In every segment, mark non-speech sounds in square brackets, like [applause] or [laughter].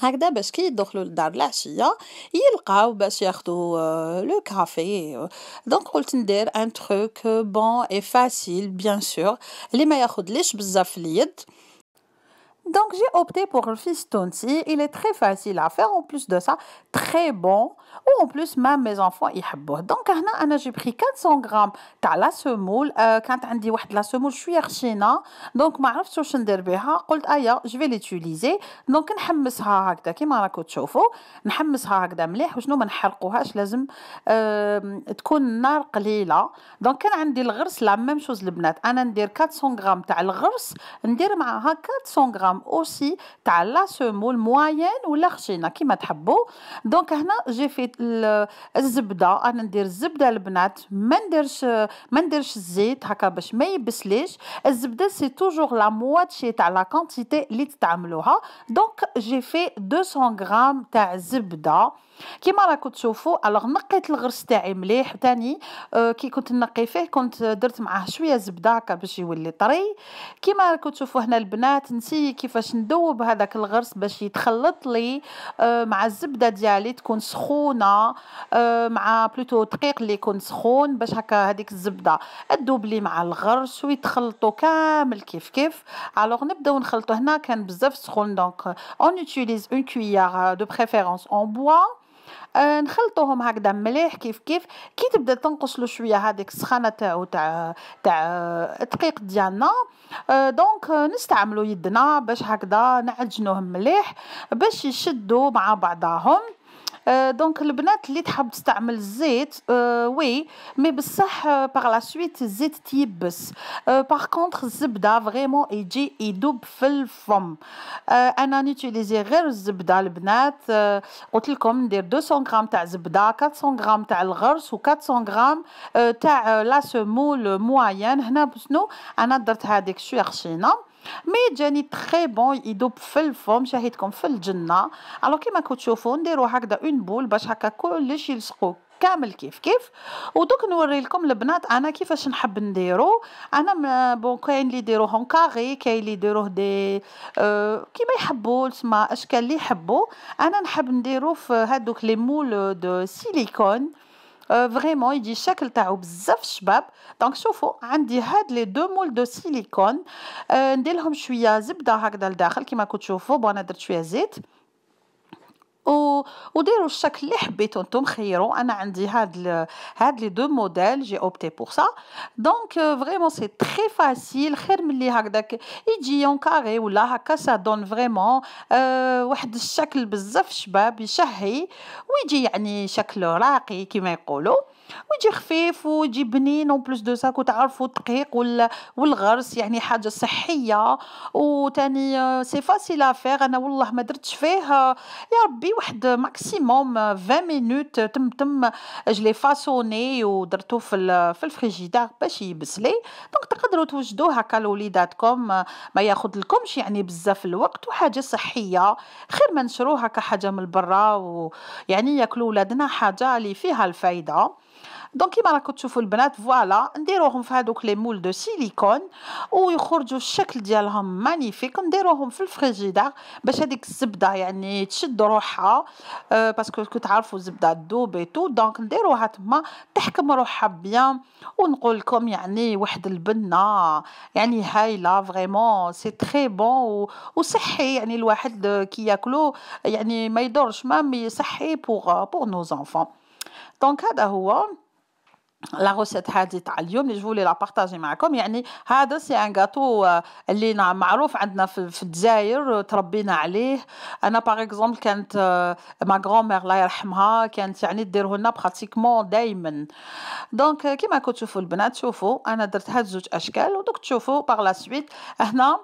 هكذا باش كي يدخلوا للدار العشيه يلقاو باش ياخذوا آه، لو كافي دونك قلت ندير ان تروك بون اي فاسيل بيان سور اللي ما ياخذ ليش بزاف اليد Donc j'ai opté pour le fils Tonti. Il est très facile à faire. En plus de ça, très bon. Ou en plus, même mes enfants, ils aiment. Donc j'ai pris 400 grammes de la semoule. Quand j'ai واحد la semoule, je suis archina. Donc je ما عرفتش واش ندير بها. قلت ايا je vais l'utiliser. Donc نحمسها هكذا كيما Je تشوفوا. نحمسها هكذا مليح وشنو ما نحرقوهاش لازم تكون النار قليله. دونك كان عندي الغرس لا ميم شوز البنات. انا ندير 400 غرام تاع الغرس ندير معاها 400 غرام فام اوسي تاع لا مول موين ولا خشينه كيما تحبوا دونك هنا جي في الزبده انا ندير الزبده البنات ما نديرش ما نديرش الزيت هكا باش ما يبسليش الزبده سي توجور لا مواتشي تاع لا كونتيتي اللي تستعملوها دونك جي في 200 غرام تاع زبده كيما راكم تشوفوا الوغ نقيت الغرس تاعي مليح تاني آه كي كنت نقي فيه كنت درت معاه شويه زبده هكا باش يولي طري كيما راكم تشوفوا هنا البنات نسي كيفاش ندوب هذاك الغرس باش يتخلط لي آه مع الزبده ديالي تكون سخونه آه مع بلوتو دقيق اللي يكون سخون باش هكا هذيك الزبده تدوب لي مع الغرس ويتخلطوا كامل كيف كيف الوغ نبداو نخلطوا هنا كان بزاف سخون دونك اون يوتيليز اون cuillère دو بريفيرونس اون بوا آه، نخلطوهم هكذا مليح كيف كيف كي تبدا تنقص له شويه هذيك السخانه تاعو تاع تاع الدقيق ديالنا آه، دونك نستعملوا يدنا باش هكذا نعجنوهم مليح باش يشدوا مع بعضاهم دونك البنات اللي تحب تستعمل الزيت وي مي بصح باغ لا سويت الزيت تيبس باغ كونطخ الزبده فغيمون يجي يدوب في الفم انا نيتيليزي غير الزبده البنات قلت لكم ندير 200 غرام تاع زبده 400 غرام تاع الغرس و 400 غرام euh, تاع لا سمول موايان هنا بشنو انا درت هذيك شويه خشينه مي جاني تخي بون يدوب في الفم شاهدكم في الجنه الو كيما تشوفوا نديرو هكذا اون بول باش هكا كلش يلصقوا كامل كيف كيف ودوك نوري لكم البنات انا كيفاش نحب نديرو انا بون كاين اللي اون كاغي كاين اللي يديروه دي أه كيما يحبوا تسمى اشكال اللي يحبوا انا نحب نديرو في هادوك لي مول دو سيليكون فريمون يجي الشكل تاعو بزاف شباب دونك شوفوا عندي هاد لي دو مول دو سيليكون ندير لهم شويه زبده هكذا لداخل كيما كنت تشوفوا انا درت شويه زيت و... وديروا الشكل اللي حبيتو نتوما خيروا انا عندي هاد ال... هاد لي دو موديل جي اوبتي بور سا دونك فريمون سي تري فاسيل خير ملي هكذاك يجي كاري ولا هكا سا دون فريمون أه واحد الشكل بزاف شباب يشهي ويجي يعني شكل راقي كما يقولوا ويجي خفيف ويجي بنين اون بلوس دو ساك وتعرفوا الدقيق والغرس يعني حاجه صحيه وتاني سي فاسيل افير انا والله ما درتش فيه يا ربي واحد ماكسيموم 20 مينوت تم تم جلي فاسوني ودرتو في في الفريجيدار باش يبسلي دونك تقدروا توجدوه هكا لوليداتكم ما ياخذ لكمش يعني بزاف الوقت وحاجه صحيه خير ما نشروها كحاجه من برا ويعني ياكلوا ولادنا حاجه اللي فيها الفايده دونك كيما راكم تشوفوا البنات فوالا نديروهم في هذوك لي مول دو سيليكون ويخرجوا الشكل ديالهم مانيفيك نديروهم في الفريجيدار باش هذيك الزبده يعني تشد روحها أه باسكو كتعرفوا الزبده دوب اي تو دونك نديروها تما تحكم روحها بيان ونقول لكم يعني واحد البنه يعني هايله فريمون سي تري بون وصحي يعني الواحد كي ياكلو يعني ما يضرش مي صحي بوغ بوغ نو زونفون دونك هذا هو لا روسيت هذه تاع اليوم اللي جولي لا بارطاجي معكم يعني هذا سي ان غاتو اللي معروف عندنا في, الجزائر آه، تربينا عليه انا باغ اكزومبل كانت ما آه، غرومير الله يرحمها كانت يعني ديره لنا براتيكمون دائما دونك كيما كنتو تشوفوا البنات شوفوا انا درت هاد زوج اشكال ودوك تشوفوا باغ لا سويت هنا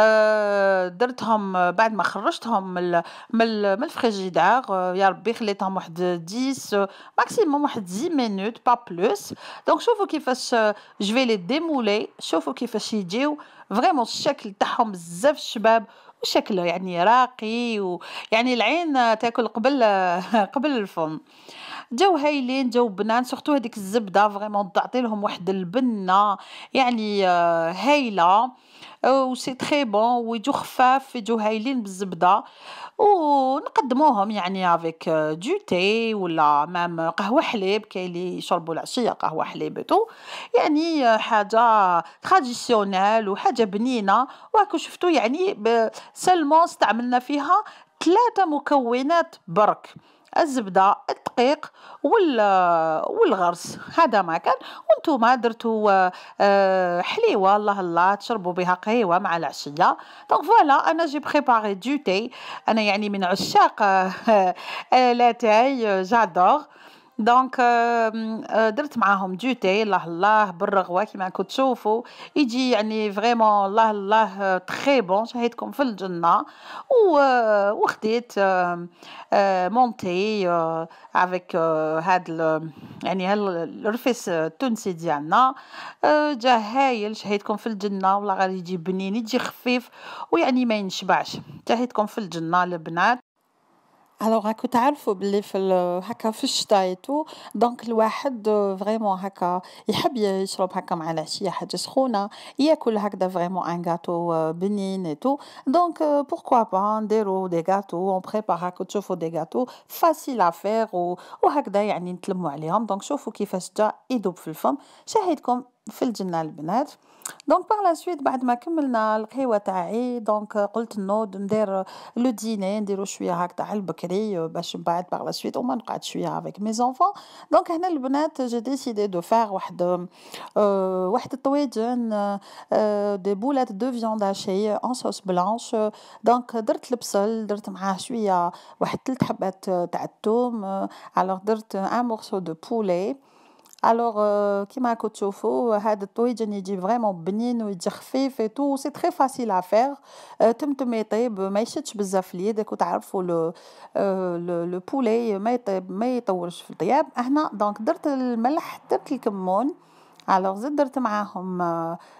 آه، درتهم آه، بعد ما خرجتهم من من الفريجيدار آه، يا ربي خليتهم واحد 10 ماكسيموم واحد 10 مينوت با بلوس دونك شوفوا كيفاش جو لي ديمولي شوفوا كيفاش يجيو فريمون الشكل تاعهم بزاف الشباب وشكله يعني راقي ويعني العين تاكل قبل [laughs] قبل الفم جو هايلين جو بنان سورتو هذيك الزبده فريمون تعطي لهم واحد البنه يعني هايله و سي تري بون ويجو خفاف يجو هايلين بالزبده ونقدموهم يعني افيك دو تي ولا مام قهوه حليب كاين اللي يشربوا العشيه قهوه حليب تو يعني حاجه تراديسيونيل وحاجه بنينه وهاكو شفتوا يعني سلمون استعملنا فيها ثلاثه مكونات برك الزبده الدقيق والغرس هذا ما كان وانتم درتوا آه، حليوه الله الله تشربوا بها قهيوه مع العشيه دونك فوالا انا جي بريباري دو تي انا يعني من عشاق آه، آه، لاتاي جادور دونك آه، درت معاهم دو الله الله بالرغوه كما راكم تشوفوا يجي يعني فريمون الله الله آه، تري بون شهيتكم في الجنه آه، وخديت مونتي تاي افيك هاد يعني الرفيس التونسي ديالنا جا هايل شهيتكم في الجنه والله غادي يجي بنين يجي خفيف ويعني ما ينشبعش شهيتكم في الجنه البنات الوغ راكو تعرفوا باللي في هكا في الشتاء تو دونك الواحد فريمون هكا يحب يشرب هكا مع العشيه حاجه سخونه ياكل هكذا فريمون ان غاتو بنين تو دونك بوركوا با نديرو دي غاتو اون بريبار هكا تشوفوا دي غاتو فاسيل افير وهكذا يعني نتلموا عليهم دونك شوفوا كيفاش جا يدوب في الفم شاهدكم في الجنه البنات دونك باغ لا سويت بعد ما كملنا القهيوه تاعي دونك قلت نوض ندير لو ديني نديرو شويه هاك تاع البكري باش من بعد باغ لا سويت وما نقعد شويه افيك مي زونفون دونك هنا البنات جي ديسيدي دو فار واحد euh، واحد الطويجن دي بولات دو فيوند هاشي اون صوص بلانش دونك درت البصل درت معاه شويه واحد ثلاث حبات تاع الثوم الوغ درت ان مورسو دو بولي Alors, euh, qui m'a coûté feu, had toi, vraiment bien, tout, c'est très facile à faire. Tum me et dit, mais je euh, le poulet, euh, mais tu Ah donc, d'art le melh, le Alors, j'ai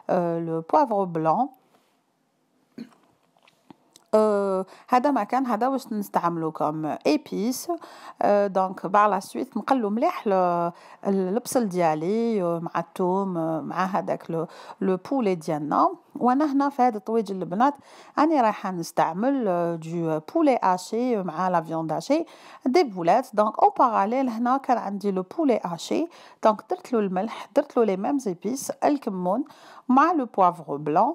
le poivre blanc. آه، هذا مكان هذا واش نستعملو كم ايبيس آه، دونك باغ لا سويت نقلو مليح البصل ديالي مع الثوم مع هذاك لو بولي ديالنا وانا هنا في هذا الطويج البنات راني رايحه نستعمل دو بولي اشي مع لا فيوند اشي دي بولات دونك او باراليل هنا كان عندي لو بولي اشي دونك درت له الملح درت له لي ميم زيبيس الكمون مع لو بوافرو بلون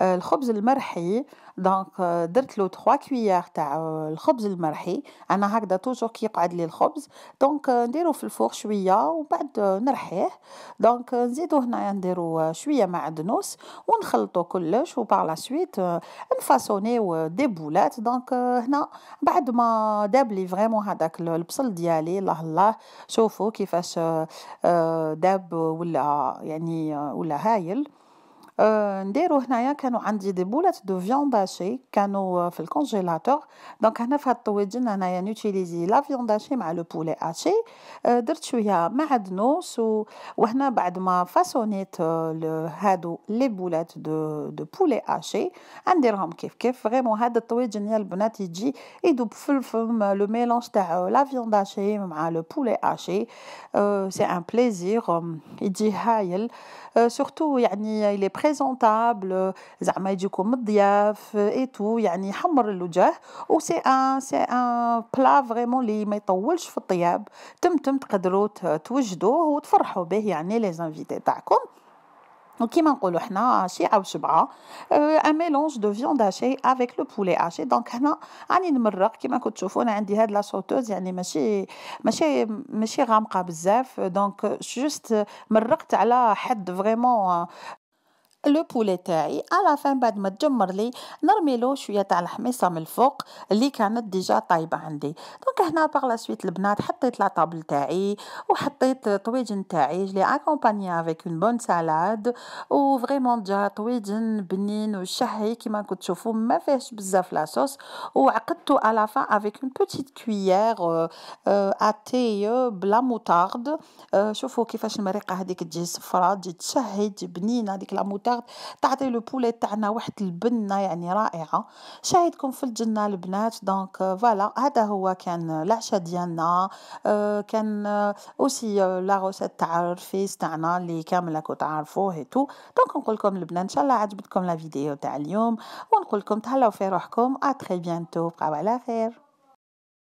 الخبز المرحي دونك آه، درت له 3 كويير تاع آه، الخبز المرحي انا هكذا توجور كي يقعد لي الخبز دونك آه، نديرو في الفور شويه وبعد بعد نرحيه دونك نزيدو هنايا نديرو شويه معدنوس ونخلطو كلش وبار لا سويت نفاسونيو دي بولات دونك هنا بعد ما داب لي فريمون هذاك البصل ديالي الله الله شوفوا كيفاش داب ولا يعني ولا هايل des nous avons des boulettes de viande hachée sont dans le congélateur donc avons utilisé la viande hachée avec le poulet haché Nous avons les boulettes de poulet haché Nous avons un vraiment le mélange la viande hachée avec le poulet haché c'est un plaisir surtout il est بريزونتابل زعما يجيكم الضياف اي تو يعني يحمر الوجه و سي ان سي ان بلا فريمون لي ما يطولش في الطياب تمتم تقدروا توجدوه وتفرحوا به يعني لي زانفيتي تاعكم وكيما نقولوا حنا شيعه وشبعة ان ميلونج دو فيوند هاشي افيك لو بولي هاشي دونك هنا راني نمرق كيما كنت تشوفوا انا عندي هاد لا سوتوز يعني ماشي ماشي ماشي غامقه بزاف دونك جوست مرقت على حد فريمون لو بولي تاعي على فان بعد ما تجمر لي نرمي له شويه تاع الحميصه من الفوق اللي كانت ديجا طايبه عندي دونك هنا باغ لا سويت البنات حطيت لا طابل تاعي وحطيت طويجن تاعي لي اكومباني افيك اون بون سالاد و فريمون جا طويجن بنين وشهي كيما راكم تشوفوا ما فيهش بزاف لاصوص وعقدتو على فان افيك اون بوتيت كويير اتي بلا موتارد آه، شوفوا كيفاش المريقه هذيك تجي صفراء تجي تشهي تجي بنينه هذيك لا موتارد الفراغ تعطي لو بولي تاعنا واحد البنه يعني رائعه شاهدكم في الجنه البنات دونك فوالا هذا هو كان العشاء ديالنا آه، كان اوسي لا روسيت تاع الرفيس تاعنا اللي كامل راكم تعرفوه تو دونك نقول لكم البنات ان شاء الله عجبتكم لا فيديو تاع اليوم ونقول لكم تهلاو في روحكم ا تري بيانتو بقاو على خير